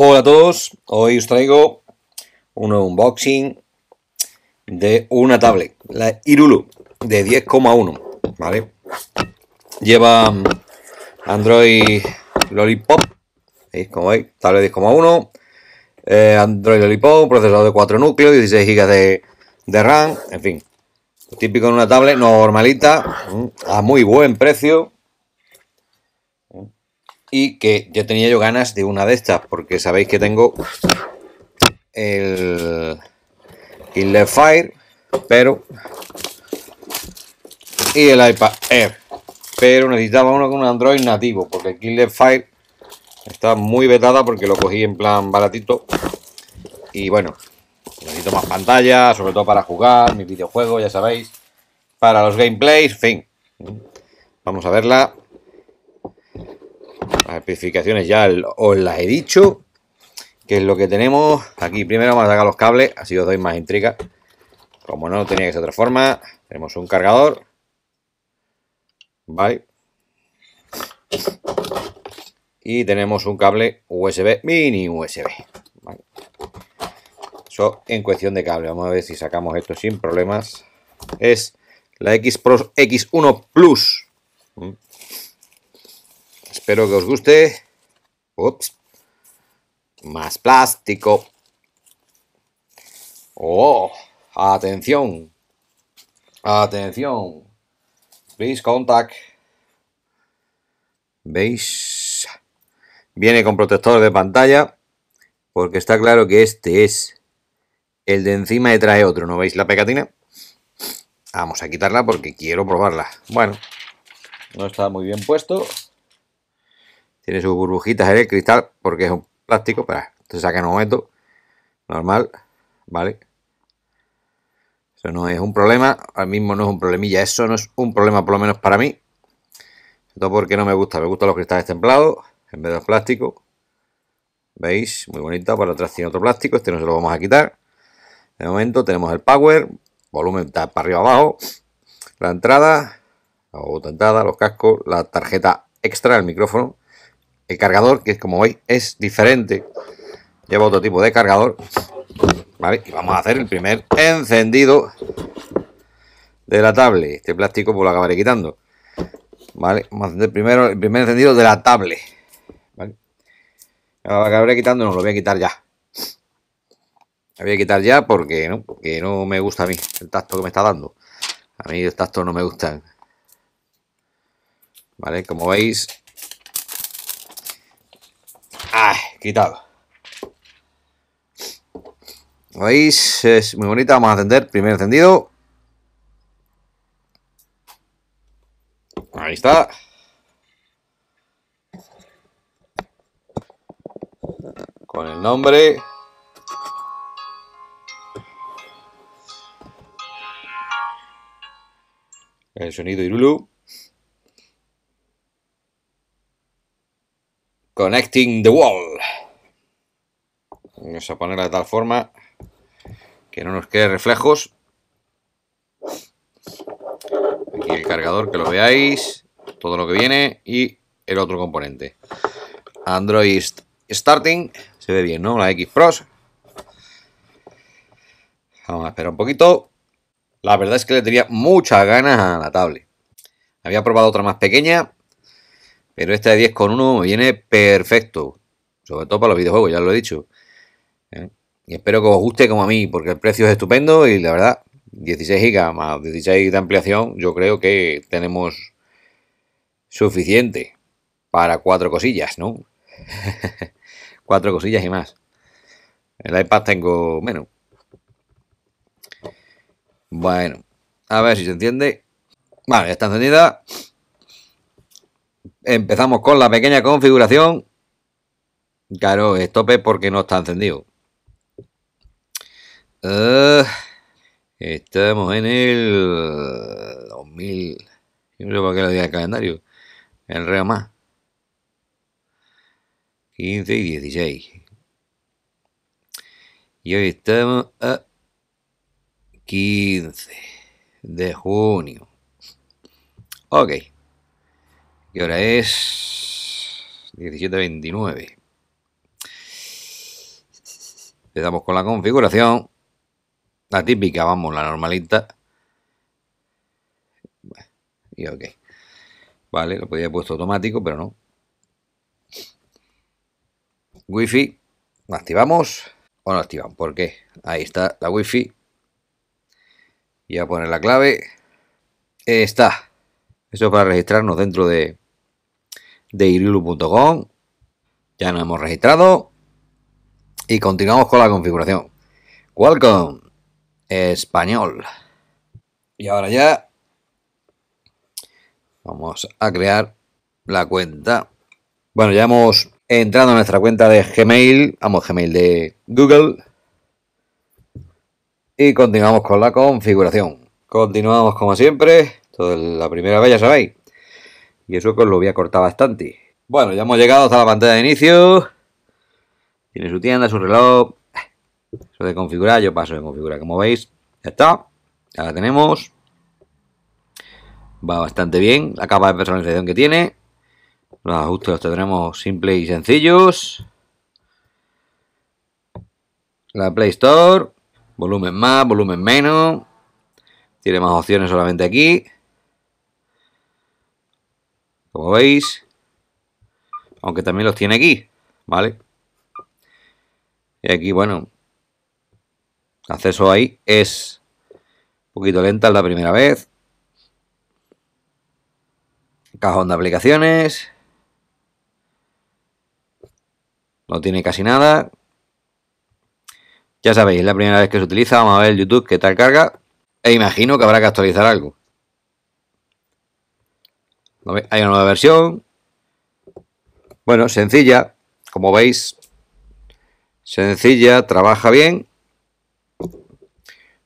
Hola a todos, hoy os traigo un unboxing de una tablet, la Irulu de 10,1, ¿vale? Lleva mm, Android Lollipop, ¿veis? Como hay? tablet 10,1, eh, Android Lollipop, procesador de 4 núcleos, 16 GB de, de, RAM, en fin, típico en una tablet normalita, mm, a muy buen precio, y que ya tenía yo ganas de una de estas, porque sabéis que tengo el Kindle Fire, pero y el iPad Air, pero necesitaba uno con un Android nativo, porque el Kindle Fire está muy vetada porque lo cogí en plan baratito y bueno, necesito más pantalla, sobre todo para jugar mis videojuegos, ya sabéis, para los gameplays, fin. Vamos a verla. Las especificaciones ya os las he dicho. Que es lo que tenemos. Aquí primero vamos a sacar los cables. Así os doy más intriga. Como no tenía que ser otra forma. Tenemos un cargador. bye Y tenemos un cable USB, mini USB. Eso en cuestión de cable. Vamos a ver si sacamos esto sin problemas. Es la X Pro X1 Plus. Mm. Espero que os guste. Ups. Más plástico. Oh, atención. Atención. Please contact. ¿Veis? Viene con protector de pantalla. Porque está claro que este es el de encima y trae otro. ¿No veis la pegatina? Vamos a quitarla porque quiero probarla. Bueno, no está muy bien puesto tiene sus burbujitas en el cristal porque es un plástico, para se saca en un momento normal, ¿vale? Eso no es un problema, Al mismo no es un problemilla, eso no es un problema por lo menos para mí. Todo porque no me gusta, me gustan los cristales templados en vez de los plásticos. ¿Veis? Muy bonita, por atrás tiene otro plástico, este no se lo vamos a quitar. De momento tenemos el power, volumen para arriba abajo, la entrada, la entrada, los cascos, la tarjeta extra, el micrófono, el cargador, que es como veis, es diferente. Lleva otro tipo de cargador. ¿Vale? Y vamos a hacer el primer encendido de la tablet. Este plástico pues lo acabaré quitando. ¿Vale? Vamos a hacer primero el primer encendido de la tablet. ¿Vale? Lo acabaré quitando, no lo voy a quitar ya. Lo voy a quitar ya porque no, no me gusta a mí el tacto que me está dando. A mí el tacto no me gustan. ¿Vale? Como veis, Ah, quitado. veis, es muy bonita. Vamos a encender. Primero encendido. Ahí está. Con el nombre. El sonido Irulu. Connecting the Wall. Vamos a ponerla de tal forma que no nos quede reflejos. Aquí el cargador, que lo veáis, todo lo que viene y el otro componente. Android Starting, se ve bien, ¿no? La X Pros. Vamos a esperar un poquito. La verdad es que le tenía muchas ganas a la tablet. Había probado otra más pequeña, pero esta de 10,1 me viene perfecto. Sobre todo para los videojuegos, ya lo he dicho. ¿eh? Y espero que os guste como a mí, porque el precio es estupendo y la verdad, 16 GB más 16 de ampliación, yo creo que tenemos suficiente para cuatro cosillas, ¿no? cuatro cosillas y más. El iPad tengo menos. Bueno, a ver si se entiende. Vale, ya está encendida. Empezamos con la pequeña configuración. Claro, estope porque no está encendido. Eh, estamos en el 2000. No sé por qué lo diga el calendario. El reo más. 15 y 16. Y hoy estamos a 15 de junio. Ok. Y ahora es 17.29. Empezamos con la configuración. La típica, vamos, la normalita. Y ok. Vale, lo podía haber puesto automático, pero no. Wi-Fi. ¿Lo activamos o no activamos? ¿Por qué? Ahí está la Wi-Fi. Y a poner la clave. Está. Eso es para registrarnos dentro de, de Ya nos hemos registrado. Y continuamos con la configuración. Welcome. Español. Y ahora ya vamos a crear la cuenta. Bueno, ya hemos entrado en nuestra cuenta de Gmail. Vamos, Gmail de Google. Y continuamos con la configuración. Continuamos como siempre la primera vez ya sabéis. Y eso que lo voy a cortar bastante. Bueno, ya hemos llegado hasta la pantalla de inicio. Tiene su tienda, su reloj. Eso de configurar, yo paso de configurar. Como veis, ya está. Ya la tenemos. Va bastante bien. La capa de personalización que tiene. Los ajustes los tendremos simples y sencillos. La Play Store. Volumen más, volumen menos. Tiene más opciones solamente aquí. Como veis, aunque también los tiene aquí, ¿vale? Y aquí, bueno, acceso ahí es un poquito lenta la primera vez. Cajón de aplicaciones. No tiene casi nada. Ya sabéis, es la primera vez que se utiliza. Vamos a ver YouTube qué tal carga. E imagino que habrá que actualizar algo. Hay una nueva versión. Bueno, sencilla, como veis. Sencilla, trabaja bien.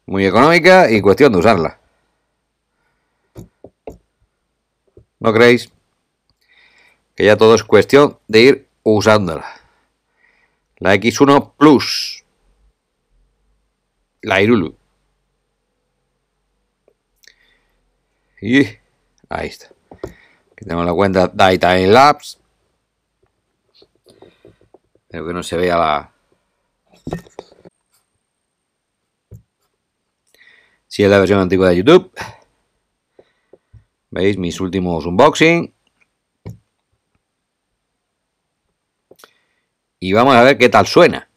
Muy económica y cuestión de usarla. ¿No creéis? Que ya todo es cuestión de ir usándola. La X1 Plus. La Irulu. Y ahí está tenemos la cuenta Daytime Labs. Espero que no se vea la... Si es la versión antigua de YouTube. ¿Veis? Mis últimos unboxing. Y vamos a ver qué tal suena.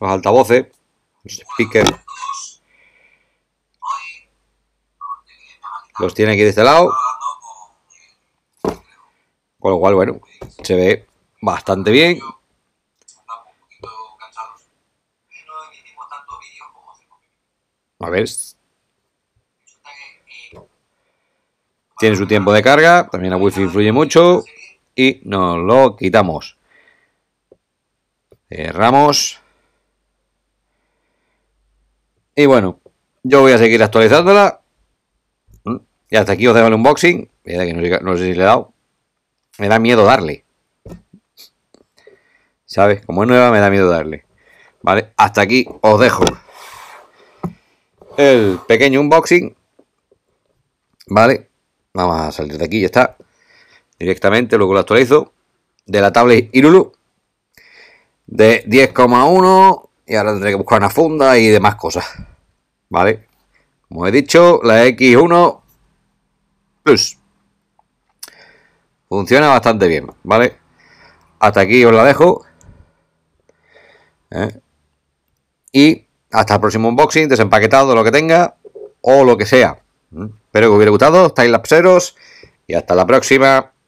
Los altavoces, los speakers. Los tiene aquí de este lado. Con lo cual, bueno, se ve bastante bien. A ver. Tiene su tiempo de carga. También la wifi influye mucho. Y nos lo quitamos. Cerramos. Y bueno, yo voy a seguir actualizándola y hasta aquí os dejo el unboxing. no, sé si le he dado. Me da miedo darle. ¿Sabes? Como es nueva, me da miedo darle. ¿Vale? Hasta aquí os dejo el pequeño unboxing. ¿Vale? Vamos a salir de aquí, ya está. Directamente, luego lo actualizo. De la tablet Irulu. De 10,1. Y ahora tendré que buscar una funda y demás cosas. ¿Vale? Como he dicho, la X1 Plus. Funciona bastante bien, ¿vale? Hasta aquí os la dejo. ¿eh? Y hasta el próximo unboxing, desempaquetado, lo que tenga o lo que sea. ¿eh? Espero que os hubiera gustado. Estáis lapseros y hasta la próxima.